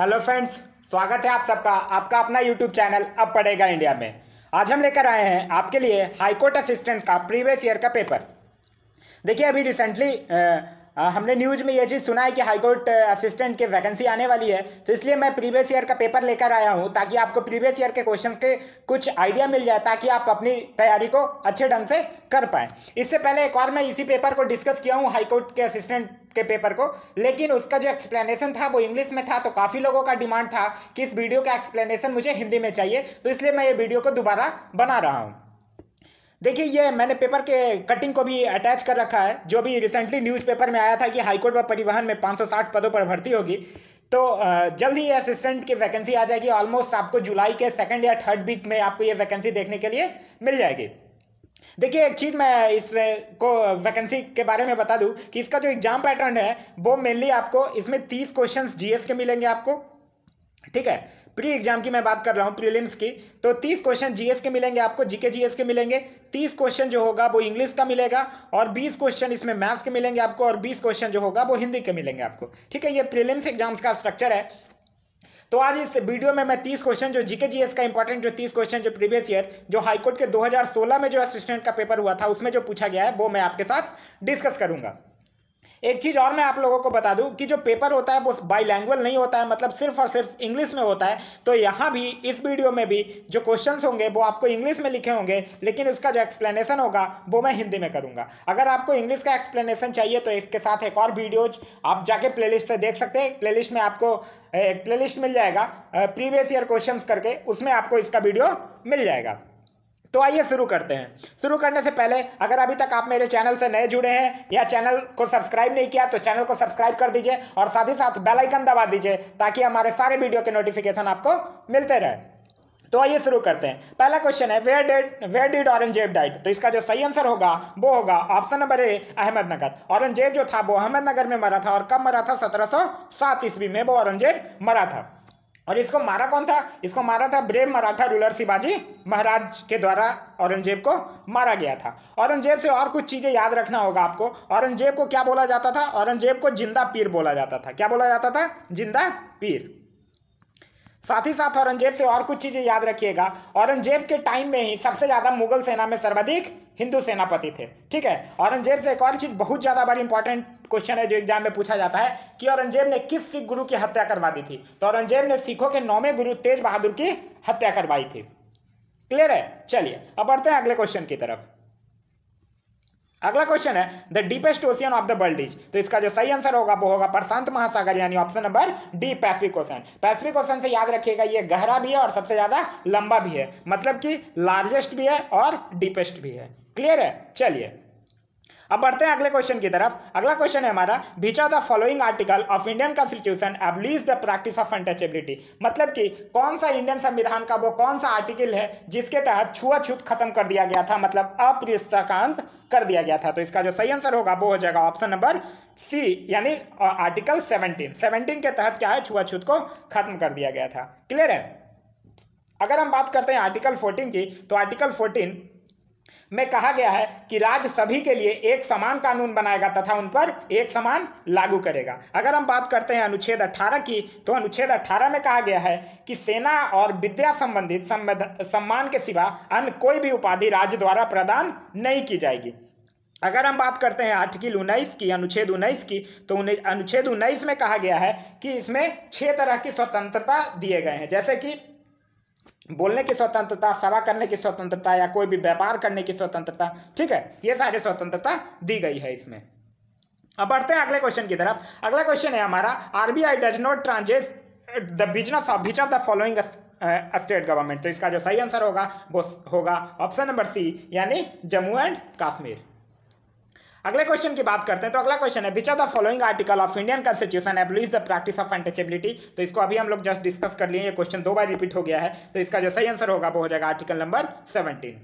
hello friends स्वागत है आप सबका आपका अपना यूट्यूब चैनल अब पड़ेगा इंडिया में आज हम लेकर आए हैं आपके लिए हाईकोर्ट असिस्टेंट का प्रीवियस ईयर का पेपर देखिए अभी रिसेंटली हाँ, हमने न्यूज़ में यह चीज़ सुना है कि हाईकोर्ट असिस्टेंट के वैकेंसी आने वाली है तो इसलिए मैं प्रीवियस ईयर का पेपर लेकर आया हूँ ताकि आपको प्रीवियस ईयर के क्वेश्चंस के कुछ आइडिया मिल जाए ताकि आप अपनी तैयारी को अच्छे ढंग से कर पाएँ इससे पहले एक और मैं इसी पेपर को डिस्कस किया हूँ हाईकोर्ट के असिस्टेंट के पेपर को लेकिन उसका जो एक्सप्लेनेशन था वो इंग्लिश में था तो काफ़ी लोगों का डिमांड था कि इस वीडियो का एक्सप्लेनेशन मुझे हिंदी में चाहिए तो इसलिए मैं ये वीडियो को दोबारा बना रहा हूँ देखिए ये मैंने पेपर के कटिंग को भी अटैच कर रखा है जो भी रिसेंटली न्यूज़पेपर में आया था कि हाईकोर्ट व परिवहन में 560 पदों पर भर्ती होगी तो जल्द ही असिस्टेंट की वैकेंसी आ जाएगी ऑलमोस्ट आपको जुलाई के सेकेंड या थर्ड वीक में आपको ये वैकेंसी देखने के लिए मिल जाएगी देखिए एक चीज़ मैं इस को वैकेंसी के बारे में बता दूं कि इसका जो एग्जाम पैटर्न है वो मेनली आपको इसमें तीस क्वेश्चन जीएस के मिलेंगे आपको ठीक है प्री एग्जाम की मैं बात कर रहा हूँ प्रीलिम्स की तो तीस क्वेश्चन जीएस के मिलेंगे आपको जीके जीएस के मिलेंगे तीस क्वेश्चन जो होगा वो इंग्लिश का मिलेगा और बीस क्वेश्चन इसमें मैथ्स के मिलेंगे आपको और बीस क्वेश्चन जो होगा वो हिंदी के मिलेंगे आपको ठीक है ये प्रीलिम्स एग्जाम्स का स्ट्रक्चर है तो आज इस वीडियो में मैं तीस क्वेश्चन जो जीके जीएस का इंपॉर्टेंट जो तीस क्वेश्चन जो प्रीवियस ईयर जो हाईकोर्ट के 2016 में जो असिस्टेंट का पेपर हुआ था उसमें जो पूछा गया है वो मैं आपके साथ डिस्कस करूंगा एक चीज़ और मैं आप लोगों को बता दूं कि जो पेपर होता है वो लैंग्वेज नहीं होता है मतलब सिर्फ और सिर्फ इंग्लिश में होता है तो यहाँ भी इस वीडियो में भी जो क्वेश्चन होंगे वो आपको इंग्लिश में लिखे होंगे लेकिन उसका जो एक्सप्लेनेशन होगा वो मैं हिंदी में करूँगा अगर आपको इंग्लिश का एक्सप्लेनेशन चाहिए तो इसके साथ एक और वीडियो आप जाके प्ले से देख सकते हैं प्ले में आपको एक प्लेलिस्ट मिल जाएगा प्रीवियस ईयर क्वेश्चंस करके उसमें आपको इसका वीडियो मिल जाएगा तो आइए शुरू करते हैं शुरू करने से पहले अगर अभी तक आप मेरे चैनल से नए जुड़े हैं या चैनल को सब्सक्राइब नहीं किया तो चैनल को सब्सक्राइब कर दीजिए और साथ ही साथ बेलाइकन दबा दीजिए ताकि हमारे सारे वीडियो के नोटिफिकेशन आपको मिलते रहे तो आइए शुरू करते हैं पहला क्वेश्चन है where dead where did Aurangzeb die तो इसका जो सही आंसर होगा वो होगा option number A Ahmednagar Aurangzeb जो था वो अहमदनगर में मरा था और कब मरा था सत्रह सौ ईस्वी में वो औरंगजेब मरा था और इसको मारा कौन था इसको मारा था ब्रेव मराठा रूलर शिवाजी महाराज के द्वारा औरंगजेब को मारा गया था औरंगजेब से और कुछ चीज़ें याद रखना होगा आपको औरंगजेब को क्या बोला जाता था औरंगजेब को जिंदा पीर बोला जाता था क्या बोला जाता था जिंदा पीर साथ ही साथ औरंगजेब से और कुछ चीज़ें याद रखिएगा औरंगजेब के टाइम में ही सबसे ज़्यादा मुगल सेना में सर्वाधिक हिंदू सेनापति थे ठीक है औरंगजेब से एक और चीज़ बहुत ज़्यादा बड़ी इंपॉर्टेंट क्वेश्चन है जो एग्जाम में पूछा जाता है कि औरंगजेब ने किस सिख गुरु की हत्या करवा दी थी तो औरंगजेब ने सिखों के नौवे गुरु तेज बहादुर की हत्या करवाई थी क्लियर है चलिए अब बढ़ते हैं अगले क्वेश्चन की तरफ अगला क्वेश्चन है the deepest ocean of the world is तो इसका जो सही आंसर होगा वो होगा प्रशांत महासागर यानी option number D Pacific Ocean Pacific Ocean से याद रखिएगा ये गहरा भी है और सबसे ज्यादा लंबा भी है मतलब कि लार्जेस्ट भी है और डीपेस्ट भी है क्लियर है चलिए अब बढ़ते हैं अगले क्वेश्चन की तरफ अगला क्वेश्चन है हमारा which are the following article of Indian constitution abolishes the practice of untouchability मतलब कि कौन सा इंडियन संविधान का वो कौन सा आर्टिकल है जिसके तहत छुआछूत खत्म कर दिया गया था मतलब अप्रिस्तकांत कर दिया गया था तो इसका जो सही आंसर होगा वो हो जाएगा ऑप्शन नंबर सी यानी आर्टिकल 17 17 के तहत क्या है छुआछूत को खत्म कर दिया गया था क्लियर है अगर हम बात करते हैं आर्टिकल 14 की तो आर्टिकल में कहा गया है कि राज्य सभी के लिए एक समान कानून बनाएगा तथा उन पर एक समान लागू करेगा अगर हम बात करते हैं अनुच्छेद 18 की तो अनुच्छेद 18 में कहा गया है कि सेना और विद्या संबंधित सम्मान के सिवा अन्य कोई भी उपाधि राज्य द्वारा प्रदान नहीं की जाएगी अगर हम बात करते हैं आर्टिकल उन्नीस की अनुच्छेद उन्नीस की तो अनुच्छेद उन्नीस में कहा गया है कि इसमें छह तरह की स्वतंत्रता दिए गए हैं जैसे कि बोलने की स्वतंत्रता सभा करने की स्वतंत्रता या कोई भी व्यापार करने की स्वतंत्रता ठीक है ये सारी स्वतंत्रता दी गई है इसमें अब बढ़ते हैं अगले क्वेश्चन की तरफ अगला क्वेश्चन है हमारा RBI does not transact the business of which of the following state government तो इसका जो सही आंसर होगा वो होगा ऑप्शन नंबर सी यानी जम्मू एंड कश्मीर अगले क्वेश्चन की बात करते हैं तो अगला क्वेश्चन है which are the following article of Indian constitution abolishes the practice of untouchability तो इसको अभी हम लोग जस्ट डिस्कस कर लिए ये क्वेश्चन दो बार रिपीट हो गया है तो इसका जो सही आंसर होगा वो हो जाएगा आर्टिकल नंबर सेवेंटीन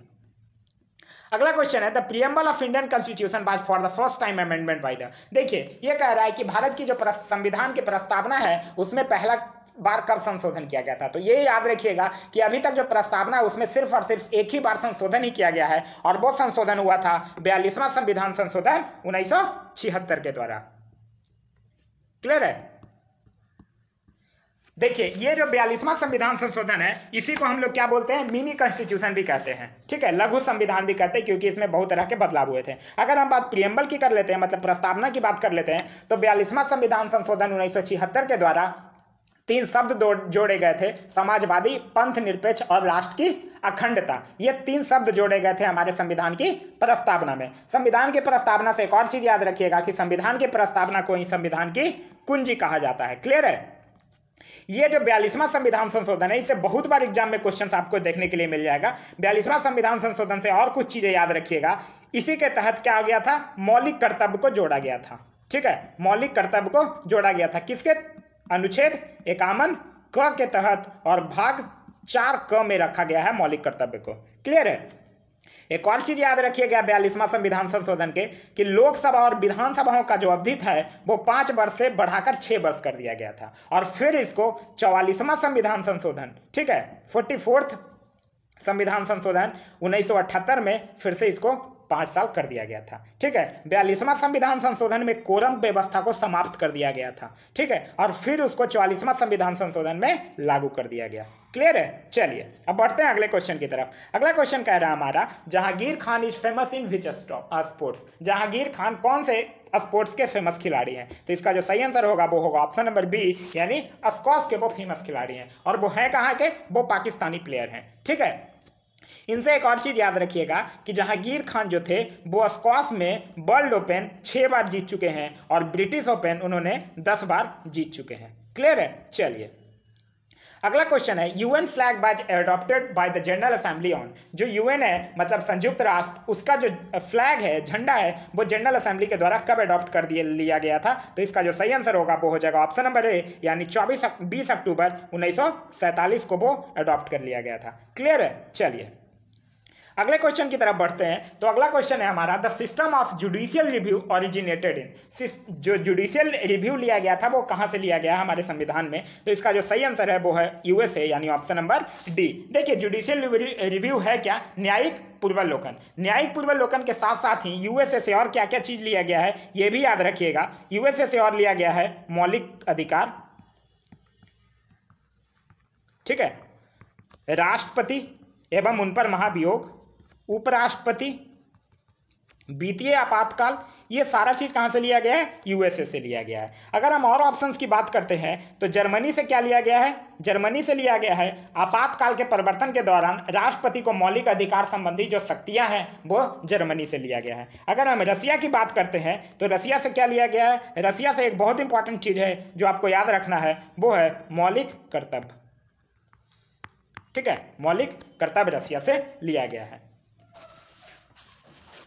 अगला क्वेश्चन है the preamble of Indian constitution was for the first time amendment by the देखिए ये कह रहा है कि भारत की जो संविधान की प्रस्तावना है उसमें पहला बार कब संशोधन किया गया था तो ये याद रखिएगा कि अभी तक जो प्रस्तावना है उसमें सिर्फ और सिर्फ एक ही बार संशोधन ही किया गया है और वो संशोधन हुआ था बयालीसवां संविधान संशोधन उन्नीस के द्वारा क्लियर है देखिए ये जो बयालीसवां संविधान संशोधन है इसी को हम लोग क्या बोलते हैं मिनी कॉन्स्टिट्यूशन भी कहते हैं ठीक है लघु संविधान भी कहते हैं क्योंकि इसमें बहुत तरह के बदलाव हुए थे अगर हम बात प्रियम्बल की कर लेते हैं मतलब प्रस्तावना की बात कर लेते हैं तो बयालीसवां संविधान संशोधन उन्नीस के द्वारा तीन शब्द जोड़े गए थे समाजवादी पंथ निरपेक्ष और राष्ट्र की अखंडता ये तीन शब्द जोड़े गए थे हमारे संविधान की प्रस्तावना में संविधान की प्रस्तावना से एक और चीज याद रखिएगा कि संविधान की प्रस्तावना को ही संविधान की कुंजी कहा जाता है क्लियर है ये जो बयालीसवां संविधान संशोधन है इसे बहुत बार एग्जाम में क्वेश्चन आपको देखने के लिए मिल जाएगा बयालीसवां संविधान संशोधन से और कुछ चीज़ें याद रखिएगा इसी के तहत क्या हो गया था मौलिक कर्तव्य को जोड़ा गया था ठीक है मौलिक कर्तव्य को जोड़ा गया था किसके अनुच्छेद एकामन क के तहत और भाग चार क में रखा गया है मौलिक कर्तव्य को क्लियर है एक और चीज़ याद रखिएगा बयालीसवां संविधान संशोधन के कि लोकसभा और विधानसभाओं का जो अवधि था वो पांच वर्ष से बढ़ाकर छह वर्ष कर दिया गया था और फिर इसको चौवालीसवां संविधान संशोधन ठीक है फोर्टी संविधान संशोधन उन्नीस में फिर से इसको पांच साल कर दिया गया था ठीक है बयालीसवां संविधान संशोधन में कोरम व्यवस्था को समाप्त कर दिया गया था ठीक है और फिर उसको चौवालीसवां संविधान संशोधन में लागू कर दिया गया क्लियर है चलिए अब बढ़ते हैं अगले क्वेश्चन की तरफ अगला क्वेश्चन कह रहा है हमारा Jahangir Khan is famous in which sports Jahangir Khan कौन से स्पोर्ट्स uh, के फेमस खिलाड़ी हैं तो इसका जो सही आंसर होगा वो होगा ऑप्शन नंबर बी यानी स्कॉस के वो फेमस खिलाड़ी हैं और वो हैं कहाँ के वो पाकिस्तानी प्लेयर हैं ठीक है इनसे एक और चीज़ याद रखिएगा कि जहांगीर खान जो थे वो स्कॉस में वर्ल्ड ओपन छः बार जीत चुके हैं और ब्रिटिश ओपन उन्होंने दस बार जीत चुके हैं क्लियर है चलिए अगला क्वेश्चन है UN flag was adopted by the general assembly on जो यूएन है मतलब संयुक्त राष्ट्र उसका जो फ्लैग है झंडा है वो जनरल असेंबली के द्वारा कब एडॉप्ट कर दिया लिया गया था तो इसका जो सही आंसर होगा वो हो जाएगा ऑप्शन नंबर ए यानी चौबीस बीस अक्टूबर उन्नीस को वो एडॉप्ट कर लिया गया था क्लियर है चलिए अगले क्वेश्चन की तरफ बढ़ते हैं तो अगला क्वेश्चन है हमारा the system of judicial review originated in जो जुडिशियल रिव्यू लिया गया था वो कहाँ से लिया गया हमारे संविधान में तो इसका जो सही आंसर है वो है यूएसए यानी ऑप्शन नंबर डी देखिए जुडिशियल रिव्यू है क्या न्यायिक पूर्वालोकन न्यायिक पूर्वालोकन के साथ साथ ही यूएसए से और क्या क्या चीज़ लिया गया है ये भी याद रखिएगा यूएसए से और लिया गया है मौलिक अधिकार ठीक है राष्ट्रपति एवं उन पर महाभियोग उपराष्ट्रपति वित्तीय आपातकाल ये सारा चीज़ कहां से लिया गया है यूएसए से लिया गया है अगर हम और ऑप्शंस की बात करते हैं तो जर्मनी से क्या लिया गया है जर्मनी से लिया गया है आपातकाल के परिवर्तन के दौरान राष्ट्रपति को मौलिक अधिकार संबंधी जो शक्तियां हैं वो जर्मनी से लिया गया है अगर हम रसिया की बात करते हैं तो रसिया से क्या लिया गया है रसिया से एक बहुत इंपॉर्टेंट चीज़ है जो आपको याद रखना है वो है मौलिक कर्तव्य ठीक है मौलिक कर्तव्य रसिया से लिया गया है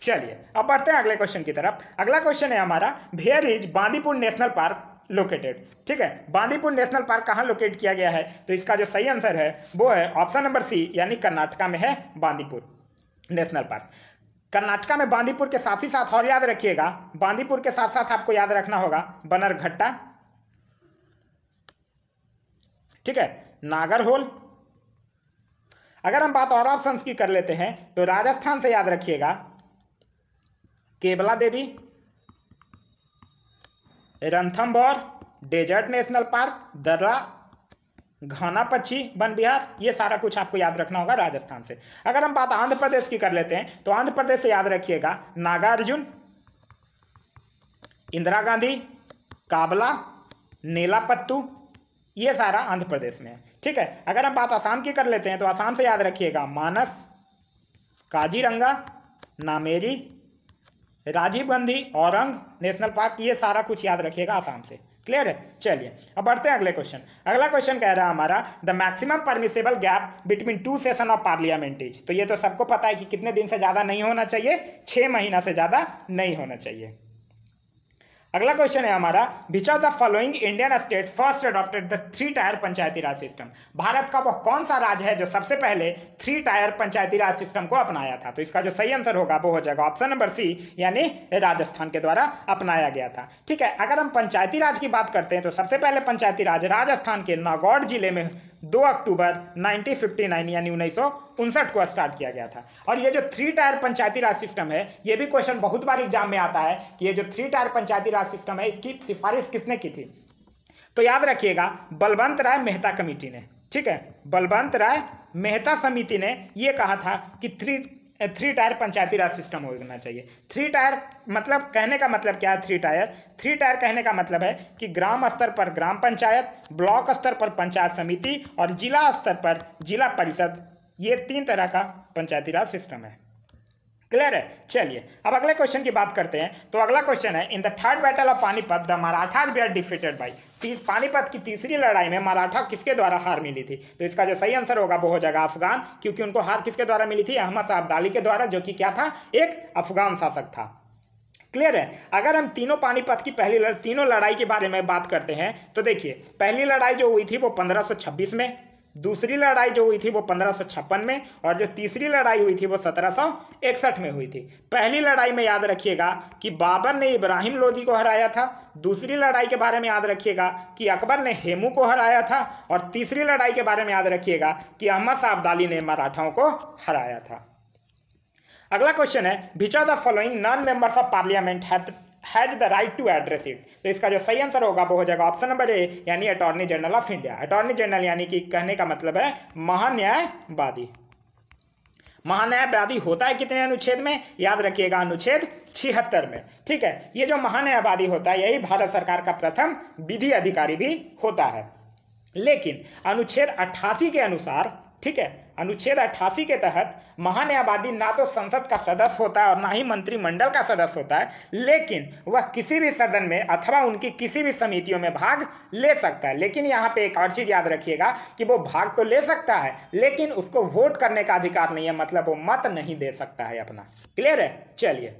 चलिए अब बढ़ते हैं अगले क्वेश्चन की तरफ अगला क्वेश्चन है हमारा where is Bandipur national park located ठीक है बांदीपुर नेशनल पार्क कहाँ लोकेट किया गया है तो इसका जो सही आंसर है वो है ऑप्शन नंबर सी यानी कर्नाटका में है बांदीपुर नेशनल पार्क कर्नाटका में बांदीपुर के साथ ही साथ और याद रखिएगा बांदीपुर के साथ साथ आपको याद रखना होगा बनरघट्टा ठीक है नागरहोल अगर हम बात और ऑप्शन की कर लेते हैं तो राजस्थान से याद रखिएगा Keoladeo Ranthambore desert national park Darrah Ghana पक्षी वन बिहार ये सारा कुछ आपको याद रखना होगा राजस्थान से अगर हम बात आंध्र प्रदेश की कर लेते हैं तो आंध्र प्रदेश से याद रखिएगा नागार्जुन इंदिरा गांधी काबला नीलापत्तू ये सारा आंध्र प्रदेश में है ठीक है अगर हम बात आसाम की कर लेते हैं तो आसाम से याद रखिएगा मानस काजीरंगा नामेरी राजीव गांधी औरंग नेशनल पार्क ये सारा कुछ याद रखिएगा आसाम से क्लियर है चलिए अब बढ़ते हैं अगले क्वेश्चन अगला क्वेश्चन कह रहा है हमारा the maximum permissible gap between two session of parliament is तो ये तो सबको पता है कि कितने दिन से ज़्यादा नहीं होना चाहिए छह महीना से ज़्यादा नहीं होना चाहिए अगला क्वेश्चन है हमारा which of the following Indian state first adopted the three tier panchayati raj system Bharat का वह कौन सा राज्य है जो सबसे पहले three tier panchayati raj system को अपनाया था तो इसका जो सही आंसर होगा वो हो जाएगा ऑप्शन नंबर सी यानी राजस्थान के द्वारा अपनाया गया था ठीक है अगर हम पंचायती राज की बात करते हैं तो सबसे पहले पंचायती राज राजस्थान के नागौर जिले में दो अक्टूबर नाइनटीन यानी उन्नीस उनसठ को स्टार्ट किया गया था और ये जो three tier panchayati raj system है ये भी क्वेश्चन बहुत बार एग्जाम में आता है कि ये जो three tier panchayati raj system है इसकी सिफारिश किसने की थी तो याद रखिएगा बलवंत राय मेहता कमेटी ने ठीक है बलवंत राय मेहता समिति ने ये कहा था कि three three tier panchayati raj system होना चाहिए थ्री टायर मतलब कहने का मतलब क्या है थ्री टायर थ्री टायर कहने का मतलब है कि ग्राम स्तर पर ग्राम पंचायत ब्लॉक स्तर पर पंचायत समिति और जिला स्तर पर जिला परिषद ये तीन तरह का पंचायती राज सिस्टम है क्लियर है चलिए अब अगले क्वेश्चन की बात करते हैं तो अगला क्वेश्चन है in the third battle of Panipat the Maratha were defeated by Panipat की तीसरी लड़ाई में मराठा किसके द्वारा हार मिली थी तो इसका जो सही आंसर होगा वो हो जाएगा अफगान क्योंकि उनको हार किसके द्वारा मिली थी अहमद साहब डाली के द्वारा जो कि क्या था एक अफगान शासक था क्लियर है अगर हम तीनों पानीपत की पहली लड़, तीनों लड़ाई के बारे में बात करते हैं तो देखिए पहली लड़ाई जो हुई थी वो 1526 में दूसरी लड़ाई जो हुई थी वो पंद्रह में और जो तीसरी लड़ाई हुई थी वो सत्रह में हुई थी पहली लड़ाई में याद रखिएगा कि बाबर ने इब्राहिम लोदी को हराया था दूसरी लड़ाई के बारे में याद रखिएगा कि अकबर ने हेमू को हराया था और तीसरी लड़ाई के बारे में याद रखिएगा कि अहमद साहबदाली ने मराठाओं को हराया था अगला क्वेश्चन है which the following non members of parliament है has the right to address it तो इसका जो सही आंसर होगा वो हो जाएगा ऑप्शन नंबर ए यानी attorney general of India attorney general यानी कि कहने का मतलब है महान्यायवादी महान्यायवादी होता है कितने अनुच्छेद में याद रखिएगा अनुच्छेद छिहत्तर में ठीक है ये जो महान्यायवादी होता है यही भारत सरकार का प्रथम विधि अधिकारी भी होता है लेकिन अनुच्छेद अट्ठासी के अनुसार ठीक है अनुच्छेद अट्ठासी के तहत महान्यायवादी ना तो संसद का सदस्य होता है और ना ही मंत्रिमंडल का सदस्य होता है लेकिन वह किसी भी सदन में अथवा उनकी किसी भी समितियों में भाग ले सकता है लेकिन यहाँ पे एक और चीज़ याद रखिएगा कि वो भाग तो ले सकता है लेकिन उसको वोट करने का अधिकार नहीं है मतलब वो मत नहीं दे सकता है अपना क्लियर है चलिए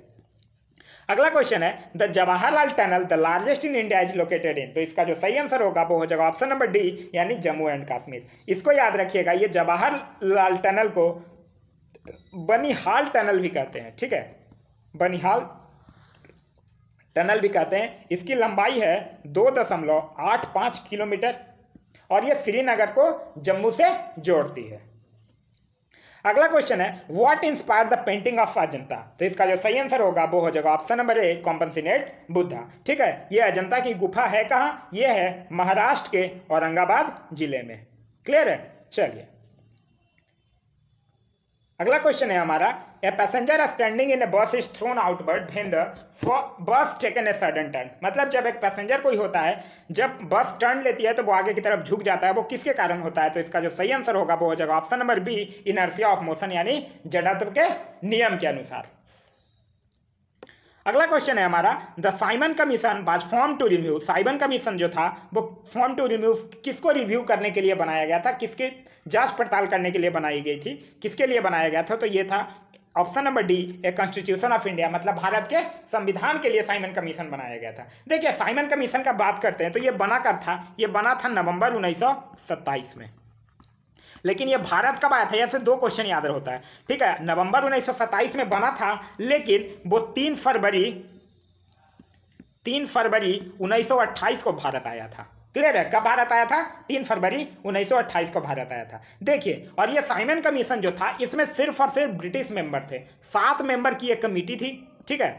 अगला क्वेश्चन है the Jawaharlal tunnel the largest in India is located in तो इसका जो सही आंसर होगा वो हो जाएगा ऑप्शन नंबर डी यानी जम्मू एंड कश्मीर इसको याद रखिएगा ये जवाहरलाल टनल को बनिहाल टनल भी कहते हैं ठीक है बनिहाल टनल भी कहते हैं इसकी लंबाई है दो दशमलव आठ पाँच किलोमीटर और ये श्रीनगर को जम्मू से जोड़ती है अगला क्वेश्चन है what inspire the painting of Ajanta तो इसका जो सही आंसर होगा वो हो जाएगा option number A compassionate Buddha ठीक है ये अजंता की गुफा है कहाँ ये है महाराष्ट्र के औरंगाबाद जिले में क्लियर है चलिए अगला क्वेश्चन है हमारा a passenger standing in a bus is thrown outward when the bus taken a sudden turn मतलब जब एक पैसेंजर कोई होता है जब बस टर्न लेती है तो वो आगे की तरफ झुक जाता है वो किसके कारण होता है तो इसका जो सही आंसर होगा वो हो जाएगा option number B inertia of motion यानी जड़त्व के नियम के अनुसार अगला क्वेश्चन है हमारा the Simon commission was form to review Simon commission जो था वो फॉर्म टू रिव्यू किसको रिव्यू करने के लिए बनाया गया था किसकी जांच पड़ताल करने के लिए बनाई गई थी किसके लिए बनाया गया था तो ये था option number D a constitution of India मतलब भारत के संविधान के लिए साइमन कमीशन बनाया गया था देखिए साइमन कमीशन का बात करते हैं तो ये बना कब था ये बना था नवंबर 1927 में लेकिन ये भारत कब आया था या दो क्वेश्चन याद होता है ठीक है नवंबर 1927 में बना था लेकिन वो तीन फरवरी तीन फरवरी उन्नीस को भारत आया था क्लियर है कब भारत आया था तीन फरवरी 1928 को भारत आया था देखिए और ये साइमन कमीशन जो था इसमें सिर्फ और सिर्फ ब्रिटिश मेंबर थे सात मेंबर की एक कमेटी थी ठीक है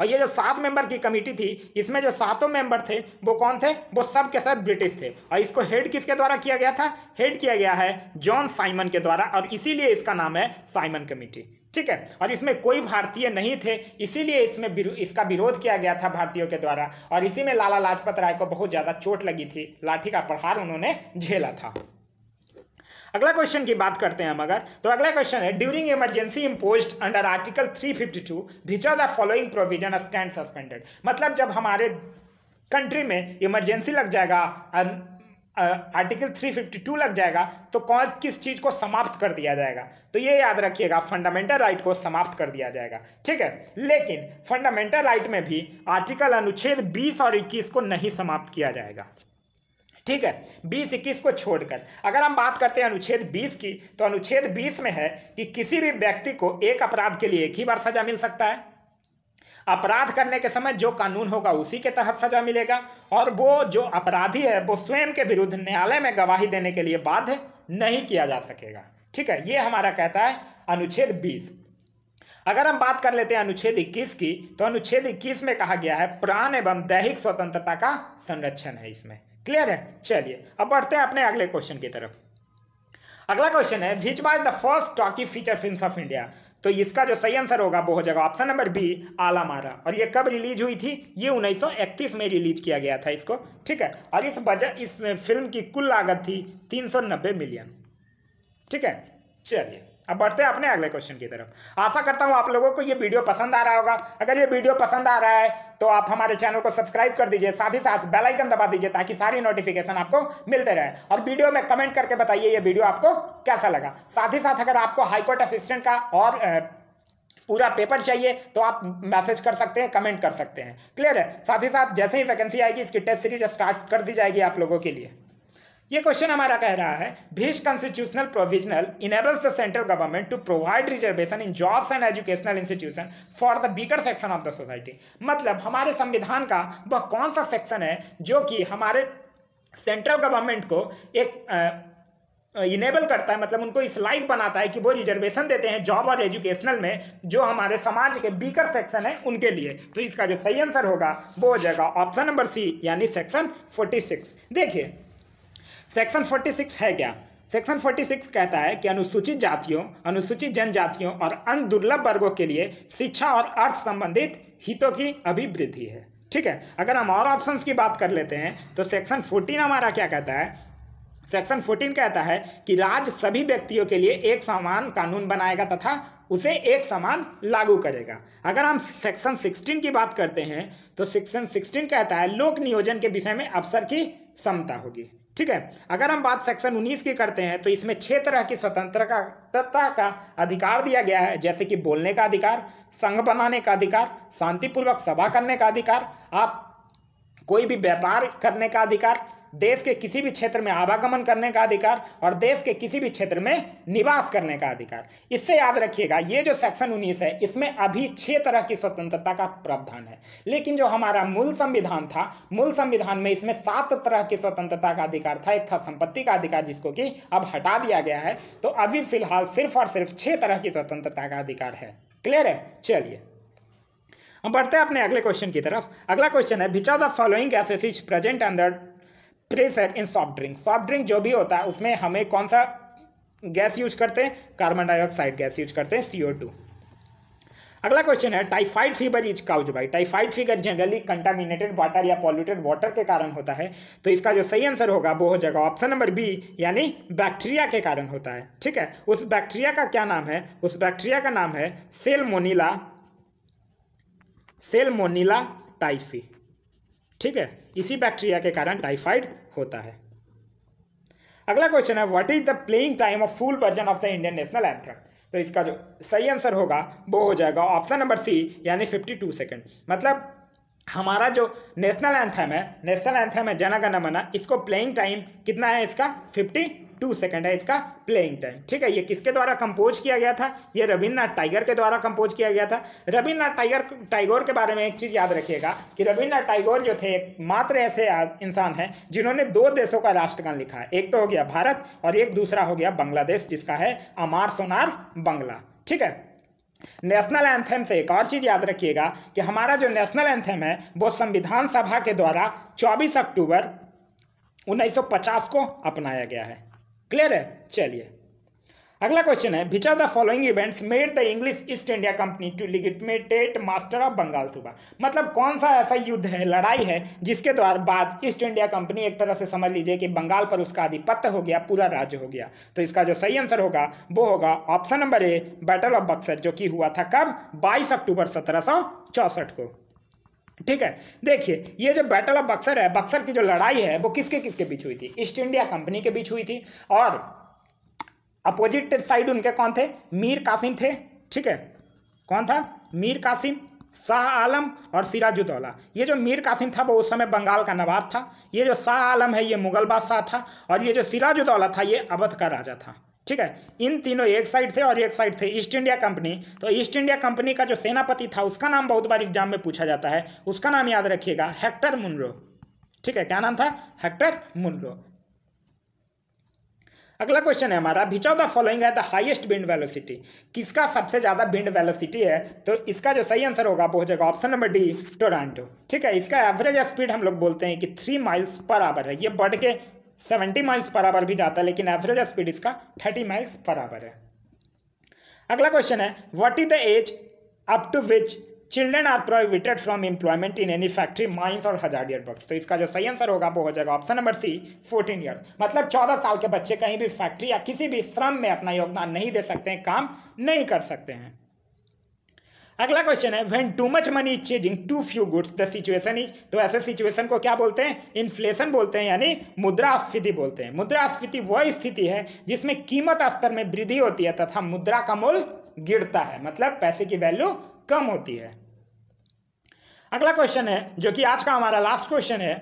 और ये जो सात मेंबर की कमेटी थी इसमें जो सातों मेंबर थे वो कौन थे वो सब के सब ब्रिटिश थे और इसको हेड किसके द्वारा किया गया था हेड किया गया है जॉन साइमन के द्वारा और इसीलिए इसका नाम है साइमन कमेटी ठीक है और इसमें कोई भारतीय नहीं थे इसीलिए इसमें इसका विरोध किया गया था भारतीयों के द्वारा और इसी में लाला लाजपत राय को बहुत ज़्यादा चोट लगी थी लाठी का प्रहार उन्होंने झेला था अगला क्वेश्चन की बात करते हैं हम अगर तो अगला क्वेश्चन है during emergency impose under article 352 which are the following provision stand suspended मतलब जब हमारे कंट्री में इमरजेंसी लग जाएगा आर्टिकल 352 लग जाएगा तो कौन किस चीज़ को समाप्त कर दिया जाएगा तो ये याद रखिएगा फंडामेंटल राइट को समाप्त कर दिया जाएगा ठीक है लेकिन फंडामेंटल राइट में भी आर्टिकल अनुच्छेद 20 और 21 को नहीं समाप्त किया जाएगा ठीक है बीस इक्कीस को छोड़कर अगर हम बात करते हैं अनुच्छेद बीस की तो अनुच्छेद बीस में है कि किसी भी व्यक्ति को एक अपराध के लिए एक ही बार सजा मिल सकता है अपराध करने के समय जो कानून होगा उसी के तहत सजा मिलेगा और वो जो अपराधी है वो स्वयं के विरुद्ध न्यायालय में गवाही देने के लिए बाध्य नहीं किया जा सकेगा ठीक है ये हमारा कहता है अनुच्छेद बीस अगर हम बात कर लेते हैं अनुच्छेद इक्कीस की तो अनुच्छेद इक्कीस में कहा गया है प्राण एवं दैहिक स्वतंत्रता का संरक्षण है इसमें क्लियर है चलिए अब बढ़ते हैं अपने अगले क्वेश्चन की तरफ अगला क्वेश्चन है which was the first talkie feature film of India तो इसका जो सही आंसर होगा वो हो जाएगा ऑप्शन नंबर बी आला मारा और ये कब रिलीज हुई थी ये 1931 में रिलीज किया गया था इसको ठीक है और इस बजट इस फिल्म की कुल लागत थी तीन मिलियन ठीक है चलिए अब बढ़ते हैं अपने अगले क्वेश्चन की तरफ आशा करता हूँ आप लोगों को ये वीडियो पसंद आ रहा होगा अगर ये वीडियो पसंद आ रहा है तो आप हमारे चैनल को सब्सक्राइब कर दीजिए साथ ही साथ बेल आइकन दबा दीजिए ताकि सारी नोटिफिकेशन आपको मिलते रहे और वीडियो में कमेंट करके बताइए ये वीडियो आपको कैसा लगा साथ ही साथ अगर आपको हाईकोर्ट असिस्टेंट का और पूरा पेपर चाहिए तो आप मैसेज कर सकते हैं कमेंट कर सकते हैं क्लियर है साथ ही साथ जैसे ही वैकेंसी आएगी इसकी टेस्ट सीरीज स्टार्ट कर दी जाएगी आप लोगों के लिए ये क्वेश्चन हमारा कह रहा है which constitutional provisional enables the central government to provide reservation in jobs and educational institution for the weaker section of the society मतलब हमारे संविधान का वह कौन सा सेक्शन है जो कि हमारे सेंट्रल गवर्नमेंट को एक आ, इनेबल करता है मतलब उनको इस लाइक बनाता है कि वो रिजर्वेशन देते हैं जॉब और एजुकेशनल में जो हमारे समाज के बीकर सेक्शन है उनके लिए तो इसका जो सही आंसर होगा वो हो जाएगा ऑप्शन नंबर सी यानी सेक्शन 46 देखिए सेक्शन 46 है क्या सेक्शन 46 कहता है कि अनुसूचित जातियों अनुसूचित जनजातियों और अन्य दुर्लभ वर्गों के लिए शिक्षा और अर्थ संबंधित हितों की अभिवृद्धि है ठीक है अगर हम और ऑप्शन की बात कर लेते हैं तो सेक्शन फोर्टीन हमारा क्या कहता है सेक्शन फोर्टीन कहता है कि राज्य सभी व्यक्तियों के लिए एक समान कानून बनाएगा तथा उसे एक समान लागू करेगा अगर हम सेक्शन सिक्सटीन की बात करते हैं तो सेक्शन सिक्सटीन कहता है लोक नियोजन के विषय में अवसर की क्षमता होगी ठीक है अगर हम बात सेक्शन 19 की करते हैं तो इसमें छह तरह की स्वतंत्रता का अधिकार दिया गया है जैसे कि बोलने का अधिकार संघ बनाने का अधिकार शांतिपूर्वक सभा करने का अधिकार आप कोई भी व्यापार करने का अधिकार देश के किसी भी क्षेत्र में आवागमन करने का अधिकार और देश के किसी भी क्षेत्र में निवास करने का अधिकार इससे याद रखिएगा ये जो सेक्शन उन्नीस है इसमें अभी छह तरह की स्वतंत्रता का प्रावधान है लेकिन जो हमारा मूल संविधान था मूल संविधान में इसमें सात तरह की स्वतंत्रता का अधिकार था एक था संपत्ति का अधिकार जिसको कि अब हटा दिया गया है तो अभी फिलहाल सिर्फ और सिर्फ छह तरह की स्वतंत्रता का अधिकार है क्लियर है चलिए हम बढ़ते हैं अपने अगले क्वेश्चन की तरफ अगला क्वेश्चन है which are the following gases present under pressure in soft drink soft drink जो भी होता है उसमें हमें कौन सा गैस यूज करते हैं कार्बन डाइऑक्साइड गैस यूज करते हैं सीओ टू अगला क्वेश्चन है typhoid fever is cause by typhoid fever generally contaminated water या पॉल्यूटेड वाटर के कारण होता है तो इसका जो सही आंसर होगा वो हो जाएगा ऑप्शन नंबर बी यानी बैक्टीरिया के कारण होता है ठीक है उस बैक्टीरिया का क्या नाम है उस बैक्टीरिया का नाम है सेलमोनीला सेलमोनीला टाइफी ठीक है इसी बैक्टीरिया के कारण टाइफाइड होता है अगला क्वेश्चन है what is the playing time of full version of the Indian national anthem तो इसका जो सही आंसर होगा वो हो जाएगा ऑप्शन नंबर सी यानी फिफ्टी टू सेकेंड मतलब हमारा जो नेशनल एंथम है नेशनल एंथम है जना मना इसको प्लेइंग टाइम कितना है इसका फिफ्टी टू सेकेंड है इसका प्लेइंग टाइम ठीक है ये किसके द्वारा कंपोज किया गया था ये रविन्द्रनाथ टाइगर के द्वारा कंपोज किया गया था रविन्द्रनाथ टाइगर टाइगोर के बारे में एक चीज़ याद रखिएगा कि रविन्द्रनाथ टाइगोर जो थे एक मात्र ऐसे इंसान हैं जिन्होंने दो देशों का राष्ट्रगान लिखा है एक तो हो गया भारत और एक दूसरा हो गया बांग्लादेश जिसका है अमार सोनार बंगला ठीक है नेशनल एंथम से एक और चीज़ याद रखिएगा कि हमारा जो नेशनल एंथम है वो संविधान सभा के द्वारा 24 अक्टूबर 1950 को अपनाया गया है क्लियर है चलिए अगला क्वेश्चन है which are the following events made the English East India Company to legitimated master of Bengal सूबा मतलब कौन सा ऐसा युद्ध है लड़ाई है जिसके द्वारा बाद ईस्ट इंडिया कंपनी एक तरह से समझ लीजिए कि बंगाल पर उसका आधिपत्य हो गया पूरा राज्य हो गया तो इसका जो सही आंसर होगा वो होगा option number A battle of Buxar जो कि हुआ था कब बाईस अक्टूबर सत्रह को ठीक है देखिए ये जो बैटल ऑफ बक्सर है बक्सर की जो लड़ाई है वो किसके किसके बीच हुई थी ईस्ट इंडिया कंपनी के बीच हुई थी और अपोजिट साइड उनके कौन थे मीर कासिम थे ठीक है कौन था मीर कासिम शाह आलम और सिराजुद्दौला ये जो मीर कासिम था वो उस समय बंगाल का नवाब था ये जो शाह आलम है ये मुगल बादशाह था और ये जो सिराजुद्दौला था ये अवध का राजा था ठीक है इन तीनों एक साइड थे और एक साइड थे ईस्ट इंडिया कंपनी तो ईस्ट इंडिया कंपनी का जो सेनापति था उसका नाम बहुत बार एग्जाम में पूछा जाता है उसका नाम याद रखिएगा हेक्टर मुनरो ठीक है क्या नाम था हेक्टर मुनरो अगला क्वेश्चन है हमारा बिच ऑफ द फॉलोइंग है द हाइएस्ट बिंड वेलोसिटी किसका सबसे ज़्यादा बिंड वेलोसिटी है तो इसका जो सही आंसर होगा वो हो जाएगा ऑप्शन नंबर डी टोरांटो ठीक है इसका एवरेज स्पीड हम लोग बोलते हैं कि थ्री माइल्स पर आवर है ये बढ़ के सेवेंटी माइल्स पर आवर भी जाता है लेकिन एवरेज स्पीड इसका थर्टी माइल्स पर आवर है अगला क्वेश्चन है what is the age up to which children are prohibited from employment in any factory mines और हजार ईयर बक्स तो इसका जो सही आंसर होगा वो हो जाएगा option number C fourteen year मतलब चौदह साल के बच्चे कहीं भी फैक्ट्री या किसी भी श्रम में अपना योगदान नहीं दे सकते हैं काम नहीं कर सकते हैं अगला क्वेश्चन है when too much money is changing too few goods the situation is तो ऐसे सिचुएशन को क्या बोलते हैं इन्फ्लेशन बोलते हैं यानी मुद्रास्फीति बोलते हैं मुद्रास्फीति वह स्थिति है जिसमें कीमत स्तर में वृद्धि होती है तथा मुद्रा का मूल्य गिरता है मतलब पैसे की वैल्यू कम होती है अगला क्वेश्चन है जो कि आज का हमारा लास्ट क्वेश्चन है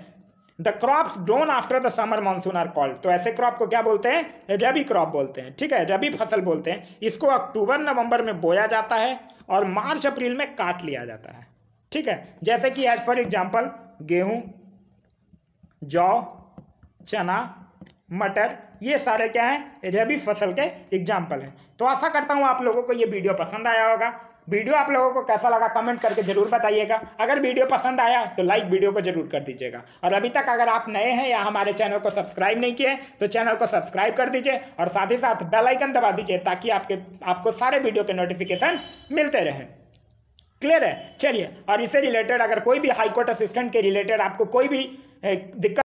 the crops done after the summer monsoon are called तो ऐसे क्रॉप को क्या बोलते हैं रबी क्रॉप बोलते हैं ठीक है रबी फसल बोलते हैं इसको अक्टूबर नवंबर में बोया जाता है और मार्च अप्रैल में काट लिया जाता है ठीक है जैसे कि एज फॉर एग्जाम्पल गेहूं जौ चना मटर ये सारे क्या हैं रबी फसल के एग्जाम्पल हैं तो आशा करता हूँ आप लोगों को ये वीडियो पसंद आया होगा वीडियो आप लोगों को कैसा लगा कमेंट करके जरूर बताइएगा अगर वीडियो पसंद आया तो लाइक वीडियो को जरूर कर दीजिएगा और अभी तक अगर आप नए हैं या हमारे चैनल को सब्सक्राइब नहीं किए तो चैनल को सब्सक्राइब कर दीजिए और साथ ही साथ बेलाइकन दबा दीजिए ताकि आपके आपको सारे वीडियो के नोटिफिकेशन मिलते रहें क्लियर है चलिए और इससे रिलेटेड अगर कोई भी हाईकोर्ट असिस्टेंट के रिलेटेड आपको कोई भी दिक्कत